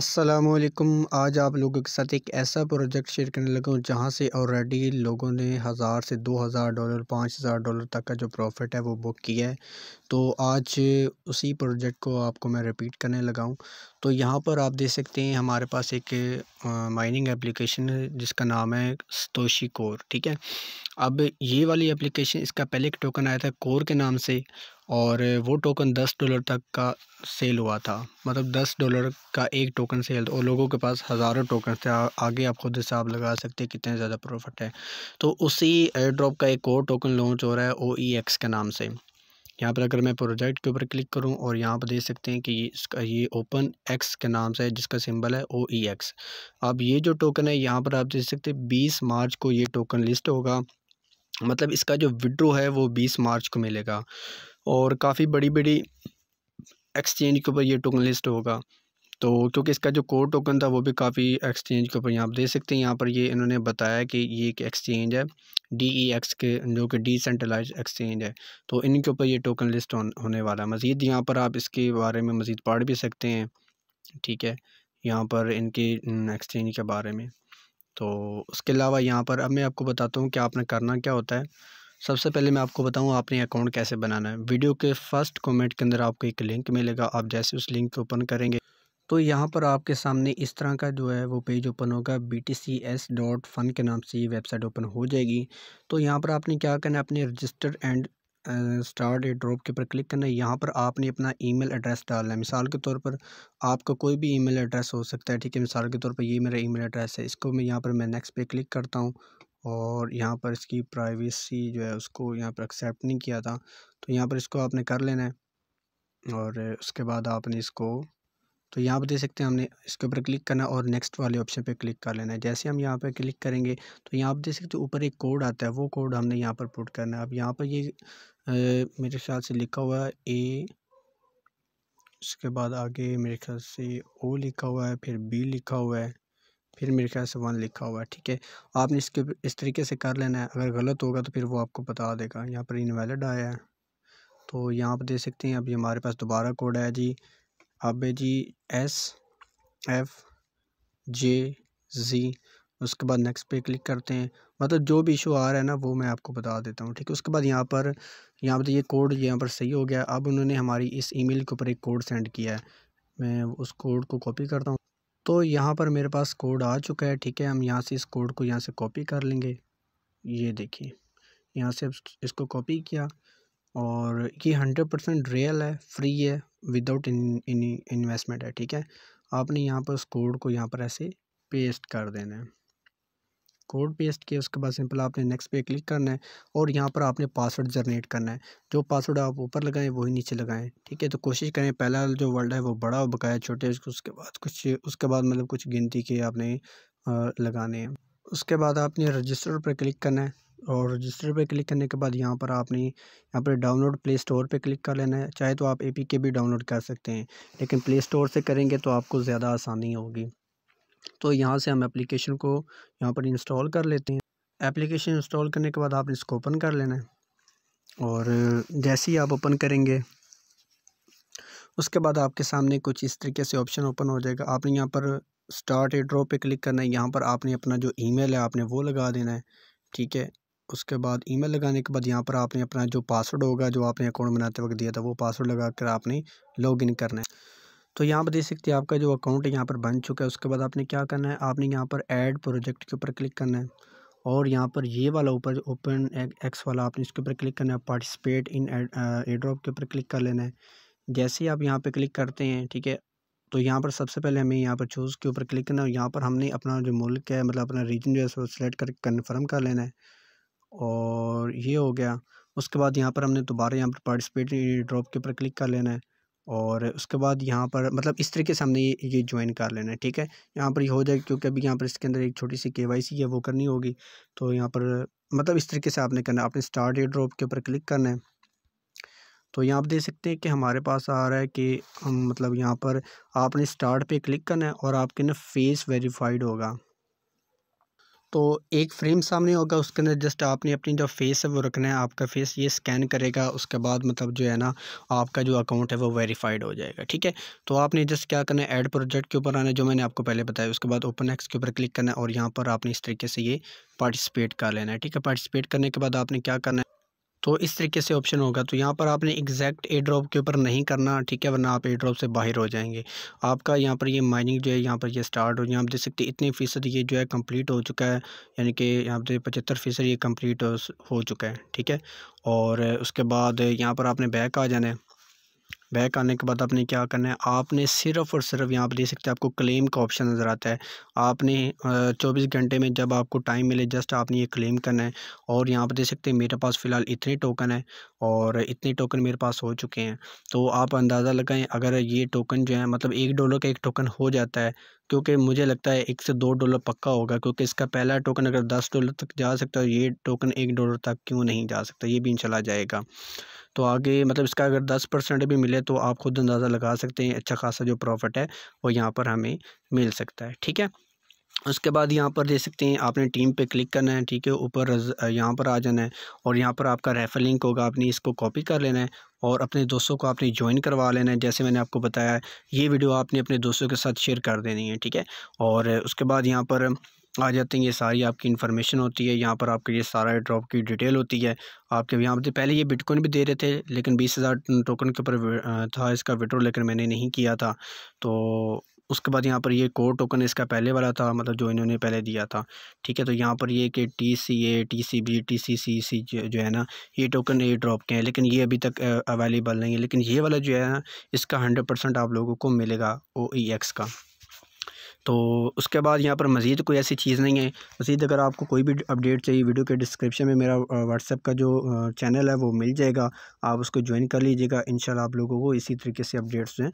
असलम आज आप लोगों के साथ एक ऐसा प्रोजेक्ट शेयर करने लगा हूँ जहाँ से ऑलरेडी लोगों ने हज़ार से दो हज़ार डॉलर पाँच हज़ार डॉलर तक का जो प्रॉफिट है वो बुक किया है तो आज उसी प्रोजेक्ट को आपको मैं रिपीट करने लगा हूँ तो यहाँ पर आप देख सकते हैं हमारे पास एक माइनिंग एप्लीकेशन है जिसका नाम है स्तोशी कोर ठीक है अब ये वाली एप्लीकेशन इसका पहले एक टोकन आया था कोर के नाम से और वो टोकन दस डॉलर तक का सेल हुआ था मतलब दस डॉलर का एक टोकन सेल और लोगों के पास हज़ारों टोकन थे आगे आप खुद हिसाब लगा सकते हैं कितने ज़्यादा प्रॉफिट है तो उसी एयर ड्रॉप का एक और टोकन लॉन्च हो रहा है ओ ई एक्स के नाम से यहाँ पर अगर मैं प्रोजेक्ट के ऊपर क्लिक करूँ और यहाँ पर देख सकते हैं कि इसका ये ओपन एक्स के नाम से है जिसका सिंबल है ओ ई एक्स अब ये जो टोकन है यहाँ पर आप देख सकते हैं बीस मार्च को ये टोकन लिस्ट होगा मतलब इसका जो विड्रो है वो बीस मार्च को मिलेगा और काफ़ी बड़ी बड़ी एक्सचेंज के ऊपर ये टोकन लिस्ट होगा तो क्योंकि इसका जो कोर टोकन था वो भी काफ़ी एक्सचेंज के ऊपर यहाँ आप देख सकते हैं यहाँ पर ये इन्होंने बताया कि ये एक एक्सचेंज है डी ई एक्स के जो कि डिसेंट्रलाइज एक्सचेंज है तो इनके ऊपर ये टोकन लिस्ट होने वाला है मज़ीद यहाँ पर आप इसके बारे में मज़ीद पढ़ भी सकते हैं ठीक है यहाँ पर इनके एक्सचेंज के बारे में तो उसके अलावा यहाँ पर अब मैं आपको बताता हूँ कि आपने करना क्या होता है सबसे पहले मैं आपको बताऊं आपने अकाउंट कैसे बनाना है वीडियो के फर्स्ट कमेंट के अंदर आपको एक लिंक मिलेगा आप जैसे उस लिंक को ओपन करेंगे तो यहाँ पर आपके सामने इस तरह का जो है वो पेज ओपन होगा B T C S dot fun के नाम से ये वेबसाइट ओपन हो जाएगी तो यहाँ पर आपने क्या करना है अपने register and start a drop के ऊपर क्लिक करना है यहाँ पर आपने अपना ईमेल एड्रेस डालना है मिसाल के तौर पर आपका कोई भी ईमेल एड्रेस हो सकता है ठीक है मिसाल के तौर पर ये मेरा ईमेल एड्रेस है इसको मैं यहाँ पर मैं नेक्स्ट पे क्लिक करता हूँ और यहाँ पर इसकी प्राइवेसी जो है उसको यहाँ पर एक्सेप्ट नहीं किया था तो यहाँ पर इसको आपने कर लेना है और उसके बाद आपने इसको तो यहाँ पर देख सकते हैं हमने इसके ऊपर क्लिक करना और नेक्स्ट वाले ऑप्शन पे क्लिक कर लेना है जैसे हम यहाँ पर क्लिक करेंगे तो यहाँ पर देख सकते हैं ऊपर एक कोड आता है वो कोड हमने यहाँ पर पुट करना है अब यहाँ पर ये यह, मेरे ख्याल से लिखा हुआ है ए उसके बाद आगे मेरे ख्याल से ओ लिखा हुआ है फिर बी लिखा हुआ है फिर मेरे ख्याल से वन लिखा हुआ है ठीक है आपने इसके इस तरीके से कर लेना है अगर गलत होगा तो फिर वो आपको बता देगा यहाँ पर इनवैलिड आया है तो यहाँ पर देख सकते हैं अभी हमारे पास दोबारा कोड है जी अब जी एस एफ जे जी उसके बाद नेक्स्ट पे क्लिक करते हैं मतलब जो भी इशू आ रहा है ना वो मैं आपको बता देता हूँ ठीक है उसके बाद यहाँ पर यहाँ पर तो ये कोड यहाँ पर सही हो गया अब उन्होंने हमारी इस ईमेल के ऊपर एक कोड सेंड किया है मैं उस कोड को कॉपी करता हूँ तो यहाँ पर मेरे पास कोड आ चुका है ठीक है हम यहाँ से इस कोड को यहाँ से कॉपी कर लेंगे ये देखिए यहाँ से इसको कॉपी किया और ये हंड्रेड परसेंट रियल है फ्री है विदाउट इन, इन इन्वेस्टमेंट है ठीक है आपने यहाँ पर उस कोड को यहाँ पर ऐसे पेस्ट कर देना है कोड पेस्ट किया उसके बाद सिंपल आपने नेक्स्ट पे क्लिक करना है और यहाँ पर आपने पासवर्ड जनरेट करना है जो पासवर्ड आप ऊपर लगाएं वही नीचे लगाएं ठीक है तो कोशिश करें पहला जो वर्ड है वो बड़ा और बकाया छोटे उसके बाद कुछ उसके बाद मतलब कुछ गिनती के आपने लगाने हैं उसके बाद आपने रजिस्टर पर क्लिक करना है और रजिस्टर पर क्लिक करने के बाद यहाँ पर आपने यहाँ पर डाउनलोड प्ले स्टोर पर क्लिक कर लेना है चाहे तो आप के भी डाउनलोड कर सकते हैं लेकिन प्ले स्टोर से करेंगे तो आपको ज़्यादा आसानी होगी तो यहाँ से हम एप्लीकेशन को यहाँ पर इंस्टॉल कर लेते हैं एप्लीकेशन इंस्टॉल करने के बाद आपने इसको ओपन कर लेना है और जैसे ही आप ओपन करेंगे उसके बाद आपके सामने कुछ इस तरीके से ऑप्शन ओपन हो जाएगा आपने यहाँ पर स्टार्ट ए ड्रॉ पे क्लिक करना है यहाँ पर आपने अपना जो ईमेल है आपने वो लगा देना है ठीक है उसके बाद ईमेल लगाने के बाद यहाँ पर आपने अपना जो पासवर्ड होगा जो आपने अकाउंट बनाते वक्त दिया था वो पासवर्ड लगा कर आपने लॉग करना है तो यहाँ पर देख सकते हैं आपका जो अकाउंट है यहाँ पर बन चुका है उसके बाद आपने क्या करना है आपने यहाँ पर ऐड प्रोजेक्ट के ऊपर क्लिक करना है और यहाँ पर ये वाला ऊपर ओपन एक्स वाला आपने इसके ऊपर क्लिक करना है पार्टिसिपेट इन एड्रॉप के ऊपर क्लिक कर लेना है जैसे ही आप यहाँ पर क्लिक करते हैं ठीक है तो यहाँ पर सबसे पहले हमें यहाँ पर चूज़ के ऊपर क्लिक करना है और यहाँ पर हमने अपना जो मुल्क है मतलब अपना रीजन जो है सो सिलेक्ट करके कन्फर्म कर लेना है और ये हो गया उसके बाद यहाँ पर हमने दोबारा यहाँ पर पार्टिसिपेट ड्रॉप के ऊपर क्लिक कर लेना है और उसके बाद यहाँ पर मतलब इस तरीके से हमने ये ये ज्वाइन कर लेना है ठीक है यहाँ पर ये हो जाएगा क्योंकि अभी यहाँ पर इसके अंदर एक छोटी सी के वाई सी है वो करनी होगी तो यहाँ पर मतलब इस तरीके से आपने करना आपने स्टार्ट ए ड्रॉप के ऊपर क्लिक करना है तो यहाँ आप देख सकते हैं कि हमारे पास आ रहा है कि हम मतलब यहाँ पर आपने स्टार्ट पे क्लिक करना है और आपके ना फेस वेरीफाइड होगा तो एक फ्रेम सामने होगा उसके अंदर जस्ट आपने अपनी जो फेस है वो रखना है आपका फेस ये स्कैन करेगा उसके बाद मतलब जो है ना आपका जो अकाउंट है वो वेरीफाइड हो जाएगा ठीक है तो आपने जस्ट क्या करना है ऐड प्रोजेक्ट के ऊपर आना है जो मैंने आपको पहले बताया उसके बाद ओपन एक्स के ऊपर क्लिक करना है और यहाँ पर आपने इस तरीके से ये पार्टिसिपेट कर लेना है ठीक है पार्टिसिपेट करने के बाद आपने क्या करना है तो इस तरीके से ऑप्शन होगा तो यहाँ पर आपने एग्जैक्ट ए ड्रॉप के ऊपर नहीं करना ठीक है वरना आप ए ड्रॉप से बाहर हो जाएंगे आपका यहाँ पर ये माइनिंग जो है यहाँ पर ये स्टार्ट हो यहाँ आप देख सकते हैं इतने फ़ीसद ये जो है कंप्लीट हो चुका है यानी कि यहाँ पर पचहत्तर फ़ीसद ये कम्प्लीट हो चुका है ठीक है और उसके बाद यहाँ पर आपने बैक आ जाना है बैक आने के बाद आपने क्या करना है आपने सिर्फ़ और सिर्फ यहाँ पर देख सकते हैं आपको क्लेम का ऑप्शन नज़र आता है आपने चौबीस घंटे में जब आपको टाइम मिले जस्ट आपने ये क्लेम करना है और यहाँ पर देख सकते हैं मेरे पास फ़िलहाल इतने टोकन है और इतने टोकन मेरे पास हो चुके हैं तो आप अंदाज़ा लगाएँ अगर ये टोकन जो है मतलब एक डॉलर का एक टोकन हो जाता है क्योंकि मुझे लगता है एक से दो डॉलर पक्का होगा क्योंकि इसका पहला टोकन अगर दस डॉलर तक जा सकता है ये टोकन एक डॉलर तक क्यों नहीं जा सकता ये भी चला जाएगा तो आगे मतलब इसका अगर दस परसेंट भी मिले तो आप खुद अंदाज़ा लगा सकते हैं अच्छा खासा जो प्रॉफिट है वो यहाँ पर हमें मिल सकता है ठीक है उसके बाद यहाँ पर दे सकते हैं आपने टीम पे क्लिक करना है ठीक है ऊपर यहाँ पर आ जाना है और यहाँ पर आपका रेफर लिंक होगा आपने इसको कॉपी कर लेना है और अपने दोस्तों को आपने ज्वाइन करवा लेना है जैसे मैंने आपको बताया ये वीडियो आपने अपने दोस्तों के साथ शेयर कर देनी है ठीक है और उसके बाद यहाँ पर आ जाते हैं ये सारी आपकी इन्फॉर्मेशन होती है यहाँ पर आपके ये सारा ड्रॉप की डिटेल होती है आपके यहाँ पर पहले ये बिटकॉइन भी दे रहे थे लेकिन बीस हज़ार टोकन के ऊपर था इसका विड्रो लेकिन मैंने नहीं किया था तो उसके बाद यहाँ पर ये कोर टोकन इसका पहले वाला था मतलब जो इन्होंने पहले दिया था ठीक है तो यहाँ पर ये कि T C A T C B T C C C जो है ना ये टोकन ए ड्रॉप के हैं लेकिन ये अभी तक अवेलेबल नहीं है लेकिन ये वाला जो है ना इसका हंड्रेड परसेंट आप लोगों को मिलेगा ओ ई एक्स का तो उसके बाद यहाँ पर मज़ीद कोई ऐसी चीज़ नहीं है मज़ीद अगर आपको कोई भी अपडेट चाहिए वीडियो के डिस्क्रिप्शन में मेरा व्हाट्सएप का जो चैनल है वो मिल जाएगा आप उसको ज्वाइन कर लीजिएगा इन आप लोगों को इसी तरीके से अपडेट्स हैं